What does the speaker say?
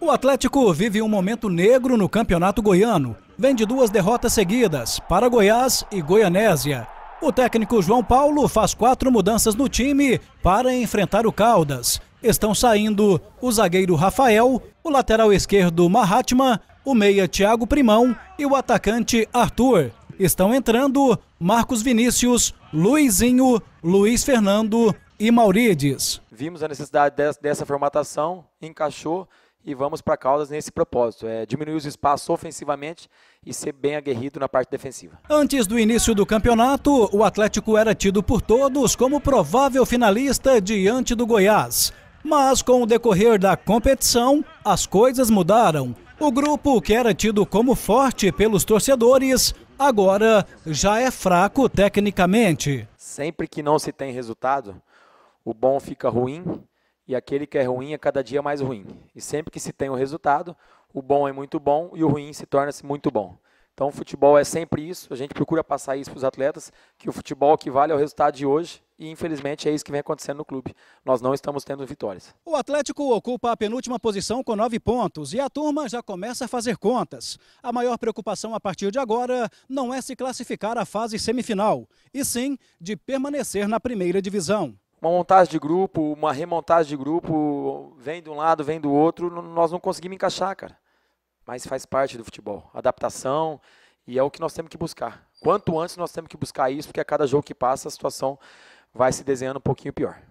O Atlético vive um momento negro no Campeonato Goiano. Vem de duas derrotas seguidas, para Goiás e Goianésia. O técnico João Paulo faz quatro mudanças no time para enfrentar o Caldas. Estão saindo o zagueiro Rafael, o lateral esquerdo Mahatma, o meia Thiago Primão e o atacante Arthur. Estão entrando Marcos Vinícius, Luizinho, Luiz Fernando e Maurides. Vimos a necessidade dessa, dessa formatação, encaixou e vamos para causas nesse propósito, é diminuir os espaços ofensivamente e ser bem aguerrido na parte defensiva. Antes do início do campeonato, o Atlético era tido por todos como provável finalista diante do Goiás. Mas com o decorrer da competição, as coisas mudaram. O grupo que era tido como forte pelos torcedores, agora já é fraco tecnicamente. Sempre que não se tem resultado, o bom fica ruim e aquele que é ruim é cada dia mais ruim. E sempre que se tem o um resultado, o bom é muito bom e o ruim se torna-se muito bom. Então, o futebol é sempre isso. A gente procura passar isso para os atletas, que o futebol que vale o resultado de hoje e infelizmente é isso que vem acontecendo no clube. Nós não estamos tendo vitórias. O Atlético ocupa a penúltima posição com nove pontos e a turma já começa a fazer contas. A maior preocupação a partir de agora não é se classificar à fase semifinal, e sim de permanecer na primeira divisão uma montagem de grupo, uma remontagem de grupo, vem de um lado, vem do outro, nós não conseguimos encaixar, cara. Mas faz parte do futebol. Adaptação, e é o que nós temos que buscar. Quanto antes nós temos que buscar isso, porque a cada jogo que passa a situação vai se desenhando um pouquinho pior.